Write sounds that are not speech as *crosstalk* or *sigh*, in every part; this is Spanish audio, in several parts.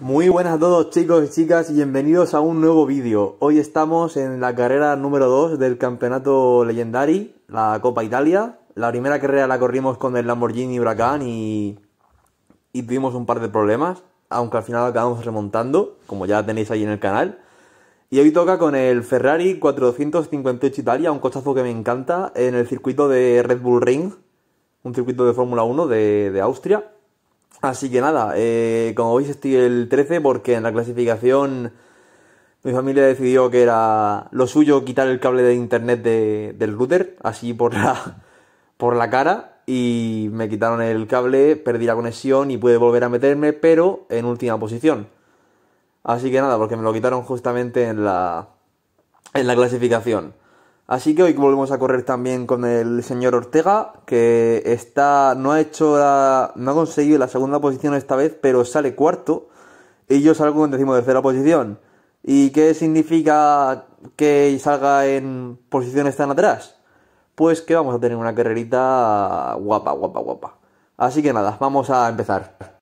Muy buenas a todos chicos y chicas y bienvenidos a un nuevo vídeo. Hoy estamos en la carrera número 2 del campeonato Legendary, la Copa Italia. La primera carrera la corrimos con el Lamborghini Huracán y, y tuvimos un par de problemas, aunque al final acabamos remontando, como ya tenéis ahí en el canal. Y hoy toca con el Ferrari 458 Italia, un cochazo que me encanta, en el circuito de Red Bull Ring, un circuito de Fórmula 1 de Austria. Así que nada, eh, como veis estoy el 13 porque en la clasificación mi familia decidió que era lo suyo quitar el cable de internet de, del router, así por la, *laughs* por la cara, y me quitaron el cable, perdí la conexión y pude volver a meterme, pero en última posición. Así que nada, porque me lo quitaron justamente en la, en la clasificación. Así que hoy volvemos a correr también con el señor Ortega, que está, no ha hecho, no ha conseguido la segunda posición esta vez, pero sale cuarto y yo salgo en decimotercera posición. ¿Y qué significa que salga en posiciones tan atrás? Pues que vamos a tener una carrerita guapa, guapa, guapa. Así que nada, vamos a empezar.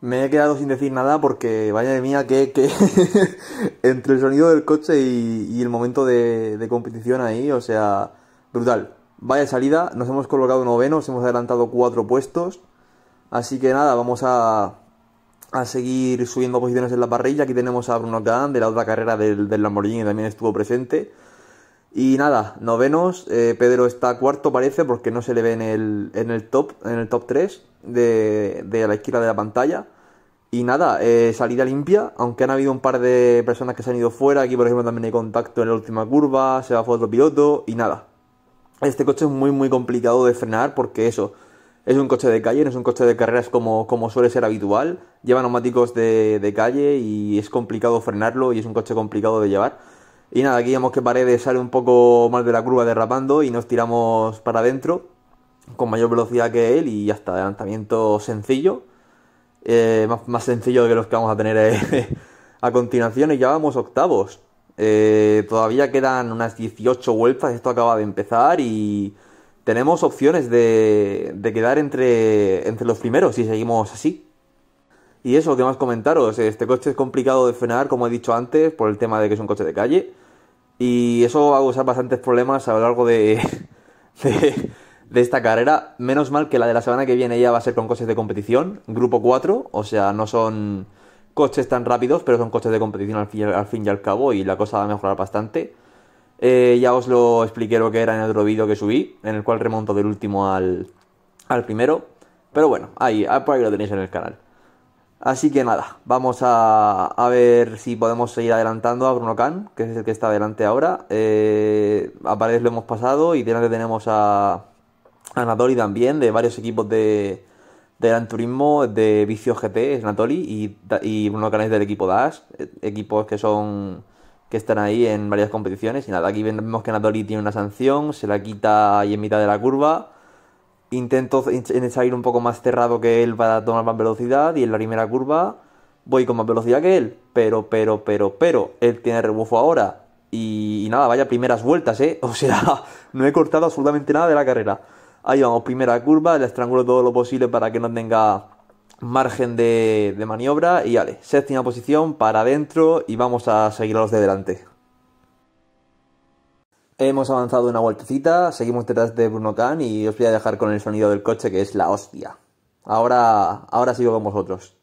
Me he quedado sin decir nada porque, vaya de mía, que, que *laughs* entre el sonido del coche y, el momento de, competición ahí, o sea, brutal. Vaya salida, nos hemos colocado novenos, hemos adelantado cuatro puestos. Así que nada, vamos a, a seguir subiendo posiciones en la parrilla. Aquí tenemos a Bruno Cadán de la otra carrera del, Lamborghini que también estuvo presente. Y nada, novenos, eh, Pedro está cuarto parece porque no se le ve en el, en el top, en el top 3 de, de la izquierda de la pantalla. Y nada, eh, salida limpia, aunque han habido un par de personas que se han ido fuera, aquí por ejemplo también hay contacto en la última curva, se va fuera otro piloto y nada. Este coche es muy muy complicado de frenar porque eso, es un coche de calle, no es un coche de carreras como, como suele ser habitual, lleva neumáticos de calle y es complicado frenarlo y es un coche complicado de llevar. Y nada, aquí vemos que Paredes sale un poco más de la curva derrapando y nos tiramos para adentro con mayor velocidad que él y ya está, adelantamiento sencillo, eh, más, más, sencillo que los que vamos a tener eh, *laughs* a continuación y ya vamos octavos. Eh, todavía quedan unas 18 vueltas, esto acaba de empezar y tenemos opciones de, de quedar entre, entre los primeros si seguimos así. Y eso, que más comentaros? Este coche es complicado de frenar, como he dicho antes, por el tema de que es un coche de calle. Y eso va a causar bastantes problemas a lo largo de, *laughs* de, esta carrera. Menos mal que la de la semana que viene ya va a ser con coches de competición, grupo 4. O sea, no son coches tan rápidos, pero son coches de competición al fin, y al cabo y la cosa va a mejorar bastante. Eh, ya os lo expliqué lo que era en el otro vídeo que subí, en el cual remonto del último al, al primero. Pero bueno, ahí, ah, por ahí lo tenéis en el canal. Así que nada, vamos a, ver si podemos seguir adelantando a Bruno Kahn, que es el que está adelante ahora. Eh, a Paredes lo hemos pasado y delante tenemos a, a también, de varios equipos de, de Gran de Vicio GT, es Natoli, y, Bruno Khan es del equipo Dash, eh, equipos que son que están ahí en varias competiciones. Y nada, aquí vemos que Natoli tiene una sanción, se la quita ahí en mitad de la curva. Intento salir un poco más cerrado que él para tomar más velocidad y en la primera curva voy con más velocidad que él. Pero, pero, pero, pero, él tiene rebufo ahora. Y, nada, vaya primeras vueltas, ¿eh? *laughs* O sea, no he cortado absolutamente nada de la carrera. Ahí vamos, primera curva, le estrangulo todo lo posible para que no tenga margen de, de maniobra. Y vale, séptima posición para adentro y vamos a seguir a los de delante. Hemos avanzado una vueltecita, seguimos detrás de Bruno Khan y os voy a dejar con el sonido del coche que es la hostia. Ahora, ahora sigo con vosotros.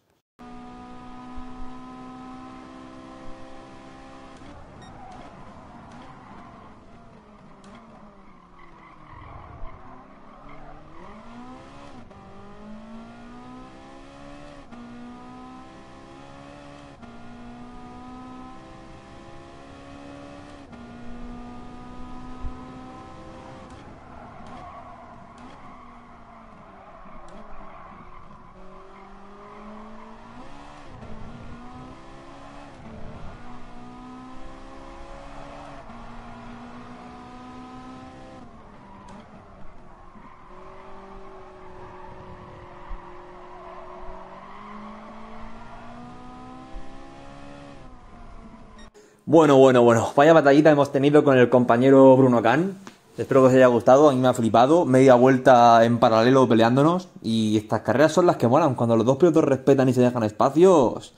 Bueno, bueno, bueno. Vaya batallita hemos tenido con el compañero Bruno Can. Espero que os haya gustado, a mí me ha flipado. Media vuelta en paralelo peleándonos. Y estas carreras son las que molan. Cuando los dos pilotos respetan y se dejan espacios,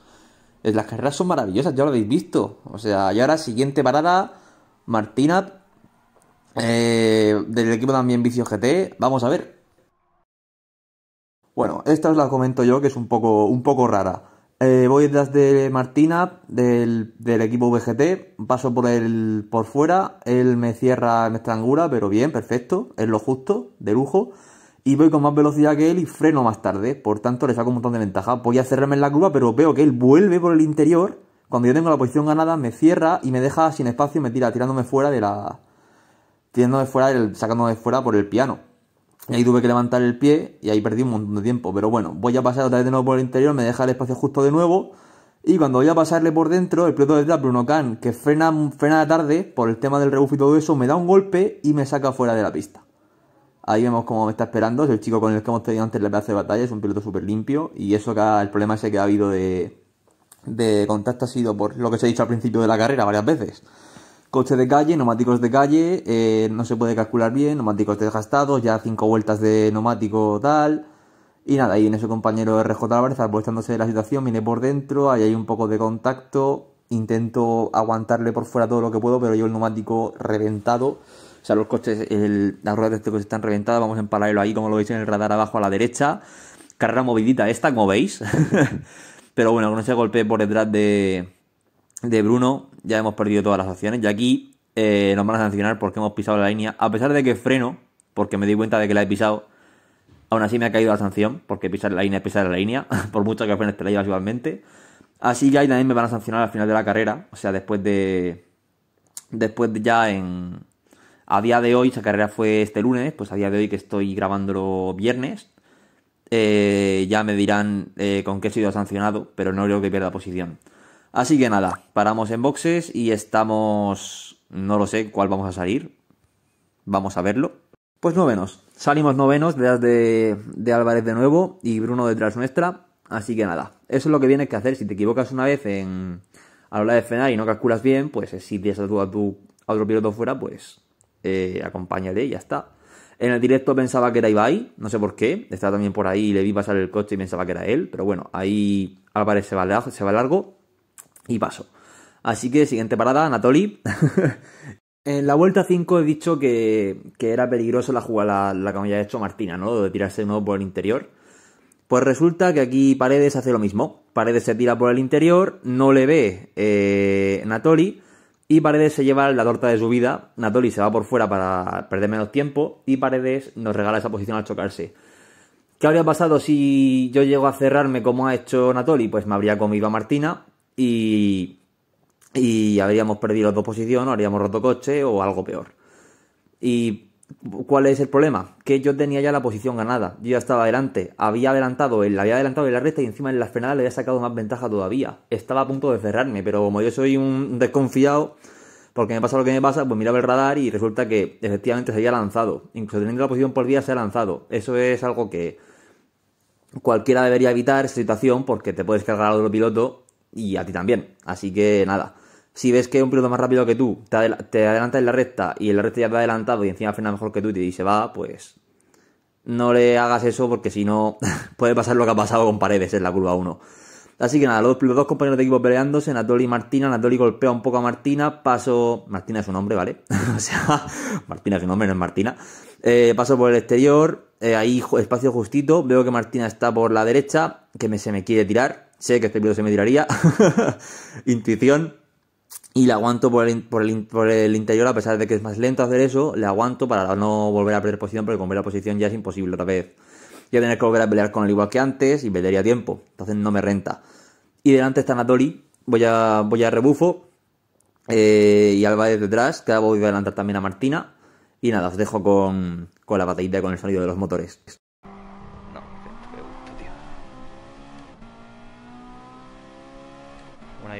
eh, las carreras son maravillosas, ya lo habéis visto. O sea, y ahora siguiente parada, Martina, eh, del equipo también Vicio GT. Vamos a ver. Bueno, esta os la comento yo que es un poco, un poco rara. Eh, voy voy desde Martina, del, equipo VGT, paso por el por fuera, él me cierra, me estrangula, pero bien, perfecto, es lo justo, de lujo. Y voy con más velocidad que él y freno más tarde, por tanto le saco un montón de ventaja. Voy a cerrarme en la curva, pero veo que él vuelve por el interior. Cuando yo tengo la posición ganada, me cierra y me deja sin espacio y me tira, tirándome fuera de la. tirándome fuera, del, sacándome fuera por el piano. Y ahí tuve que levantar el pie y ahí perdí un montón de tiempo. Pero bueno, voy a pasar otra vez de nuevo por el interior, me deja el espacio justo de nuevo. Y cuando voy a pasarle por dentro, el piloto detrás, Bruno Can que frena, frena tarde por el tema del rebufo y todo eso, me da un golpe y me saca fuera de la pista. Ahí vemos cómo me está esperando. Es el chico con el que hemos tenido antes la plaza de batalla. Es un piloto súper limpio. Y eso que el problema ese que ha habido de, de contacto ha sido por lo que se ha dicho al principio de la carrera varias veces. Coche de calle, neumáticos de calle, eh, no se puede calcular bien, neumáticos desgastados, ya cinco vueltas de neumático tal. Y nada, ahí en ese compañero RJ Álvarez apuestándose de la situación, viene por dentro, ahí hay un poco de contacto, intento aguantarle por fuera todo lo que puedo, pero yo el neumático reventado. O sea, los coches, las ruedas de este coche están reventadas, vamos en paralelo ahí, como lo veis en el radar abajo a la derecha. Carrera movidita esta, como veis. *laughs* pero bueno, no se golpe por detrás de, de Bruno ya hemos perdido todas las acciones. Y aquí eh, nos van a sancionar porque hemos pisado la línea. A pesar de que freno, porque me di cuenta de que la he pisado, aún así me ha caído la sanción. Porque pisar la línea es pisar la línea. *laughs* por mucho que frenes te la llevas igualmente. Así ya ahí también me van a sancionar al final de la carrera. O sea, después de. Después de ya en. A día de hoy, esa carrera fue este lunes, pues a día de hoy que estoy grabándolo viernes, eh, ya me dirán eh, con qué he sido sancionado, pero no creo que pierda posición. Así que nada, paramos en boxes y estamos... No lo sé cuál vamos a salir. Vamos a verlo. Pues novenos. Salimos novenos detrás de, Álvarez de nuevo y Bruno detrás nuestra. Así que nada, eso es lo que tienes que hacer. Si te equivocas una vez en, a la hora de frenar y no calculas bien, pues si tienes a tu, a, tu, otro piloto fuera, pues eh, acompáñate y ya está. En el directo pensaba que era Ibai, no sé por qué, estaba también por ahí y le vi pasar el coche y pensaba que era él, pero bueno, ahí Álvarez se va, se va largo y paso. Así que siguiente parada, ...Anatoli... *laughs* en la vuelta 5 he dicho que, que era peligroso la jugada, la, que había hecho Martina, ¿no? De tirarse de nuevo por el interior. Pues resulta que aquí Paredes hace lo mismo. Paredes se tira por el interior, no le ve eh, Natoli y Paredes se lleva la torta de su vida. Natoli se va por fuera para perder menos tiempo y Paredes nos regala esa posición al chocarse. ¿Qué habría pasado si yo llego a cerrarme como ha hecho Natoli? Pues me habría comido a Martina y, y habríamos perdido la dos posición, o habríamos roto coche o algo peor. ¿Y cuál es el problema? Que yo tenía ya la posición ganada, yo ya estaba adelante, había adelantado, la había adelantado en la recta y encima en la frenada le había sacado más ventaja todavía. Estaba a punto de cerrarme, pero como yo soy un desconfiado, porque me pasa lo que me pasa, pues miraba el radar y resulta que efectivamente se había lanzado. Incluso teniendo la posición por día se ha lanzado. Eso es algo que cualquiera debería evitar esa situación porque te puedes cargar a otro piloto y a ti también. Así que nada. Si ves que un piloto más rápido que tú te, adelanta en la recta y el recta ya te ha adelantado y encima frena mejor que tú y, te se va, pues no le hagas eso porque si no *laughs* puede pasar lo que ha pasado con Paredes en la curva 1. Así que nada, los, dos compañeros de equipo peleándose, Anatoli y Martina. Anatoli golpea un poco a Martina, paso... Martina es un hombre, ¿vale? *laughs* o sea, Martina es un hombre, no es Martina. Eh, paso por el exterior, eh, ahí espacio justito, veo que Martina está por la derecha, que se me quiere tirar, Sé que este piloto se me tiraría. *laughs* Intuición. Y le aguanto por el, interior, a pesar de que es más lento hacer eso, le aguanto para no volver a perder posición, porque con la posición ya es imposible otra vez. Ya tener que volver a pelear con él igual que antes y perdería tiempo. Entonces no me renta. Y delante está Natori. Voy a, voy a rebufo. Eh, y y es detrás, que voy a adelantar también a Martina. Y nada, os dejo con, con la batallita y con el sonido de los motores.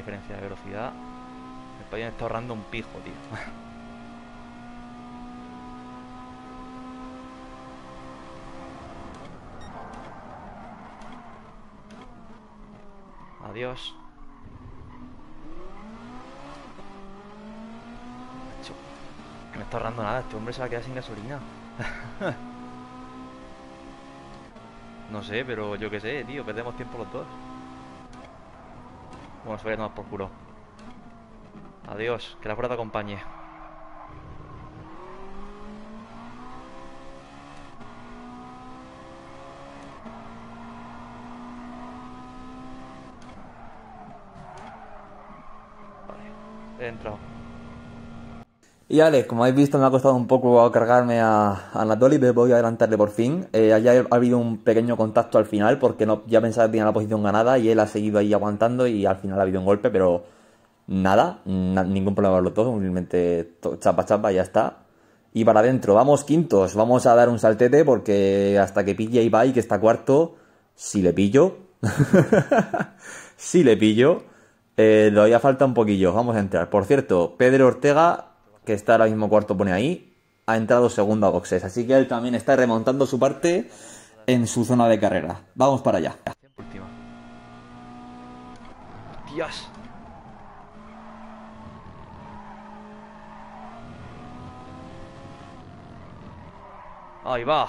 diferencia de velocidad. El país está ahorrando un pijo, tío. *laughs* Adiós. me está ahorrando nada. Este hombre se va a quedar sin gasolina. *laughs* no sé, pero yo que sé, tío. Perdemos tiempo los dos. Bueno, se ver, a tomar por culo. Adiós, que la fuerza te acompañe. Vale, he entrado. Y Alex, como habéis visto, me ha costado un poco cargarme a, Anatoli, pero voy a adelantarle por fin. Eh, allá ha habido un pequeño contacto al final, porque no, ya pensaba que tenía la posición ganada y él ha seguido ahí aguantando y al final ha habido un golpe, pero nada, ningún problema con los dos, simplemente chapa chapa, ya está. Y para adentro, vamos quintos, vamos a dar un saltete porque hasta que pille y Ibai, que está cuarto, si le pillo, *laughs* si le pillo, eh, todavía falta un poquillo, vamos a entrar. Por cierto, Pedro Ortega que está ahora mismo cuarto, pone ahí, ha entrado segundo a boxes. Así que él también está remontando su parte en su zona de carrera. Vamos para allá. Dios. Ahí va.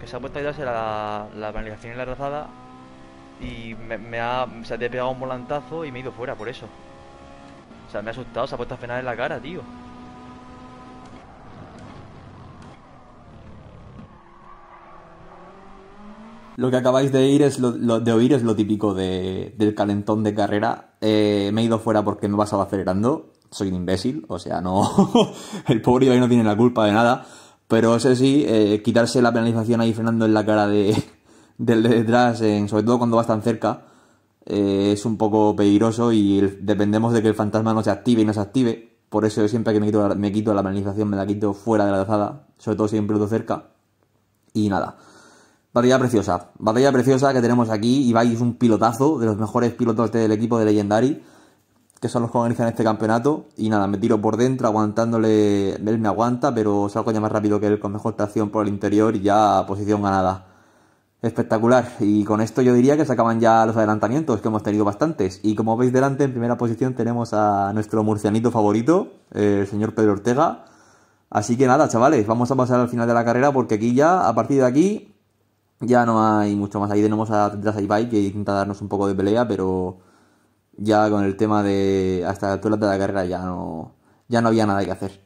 Que se ha puesto a ayudarse la, la penalización en la trazada. Y me, ha. se ha pegado un volantazo y me he ido fuera por eso. O sea, me ha asustado, se ha puesto a frenar en la cara, tío. Lo que acabáis de, ir es lo, de oír es lo típico de, del calentón de carrera. Eh, me he ido fuera porque me pasaba acelerando. Soy un imbécil, o sea, no. *laughs* el pobre Ibai no tiene la culpa de nada. Pero eso sí, eh, quitarse la penalización ahí frenando en la cara de, *laughs* del de detrás, sobre todo cuando vas tan cerca, eh, es un poco peligroso y dependemos de que el fantasma no se active y no se active. Por eso siempre que me quito, la, me quito la me la quito fuera de la alzada sobre todo si hay un piloto cerca. Y nada. Batalla preciosa. Batalla preciosa que tenemos aquí. Ibai es un pilotazo de los mejores pilotos del equipo de Legendary. Que son los que organizan este campeonato. Y nada, me tiro por dentro aguantándole. Él me aguanta, pero salgo ya más rápido que él con mejor tracción por el interior y ya posición ganada. Espectacular. Y con esto yo diría que se acaban ya los adelantamientos, que hemos tenido bastantes. Y como veis delante, en primera posición tenemos a nuestro murcianito favorito, el señor Pedro Ortega. Así que nada, chavales, vamos a pasar al final de la carrera porque aquí ya, a partir de aquí, ya no hay mucho más. Ahí tenemos a detrás a Ibai que intenta darnos un poco de pelea, pero ya con el tema de hasta la altura de la carrera ya no, ya no había nada que hacer.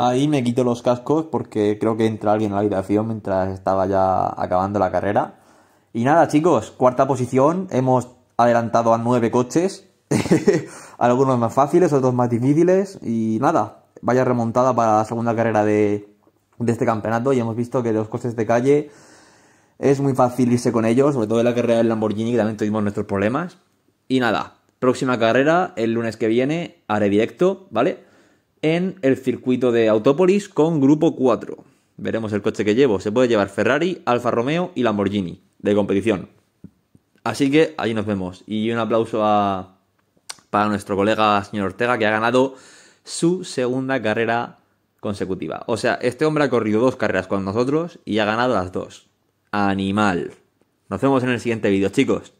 Ahí me quito los cascos porque creo que entra alguien en la habitación mientras estaba ya acabando la carrera. Y nada, chicos, cuarta posición. Hemos adelantado a nueve coches. *laughs* Algunos más fáciles, otros más difíciles. Y nada, vaya remontada para la segunda carrera de, este campeonato. Y hemos visto que los coches de calle es muy fácil irse con ellos, sobre todo en la carrera del Lamborghini, que también tuvimos nuestros problemas. Y nada, próxima carrera, el lunes que viene, haré directo, ¿vale? en el circuito de Autópolis con grupo 4. Veremos el coche que llevo. Se puede llevar Ferrari, Alfa Romeo y Lamborghini de competición. Así que ahí nos vemos. Y un aplauso para nuestro colega señor Ortega que ha ganado su segunda carrera consecutiva. O sea, este hombre ha corrido dos carreras con nosotros y ha ganado las dos. Animal. Nos vemos en el siguiente vídeo, chicos.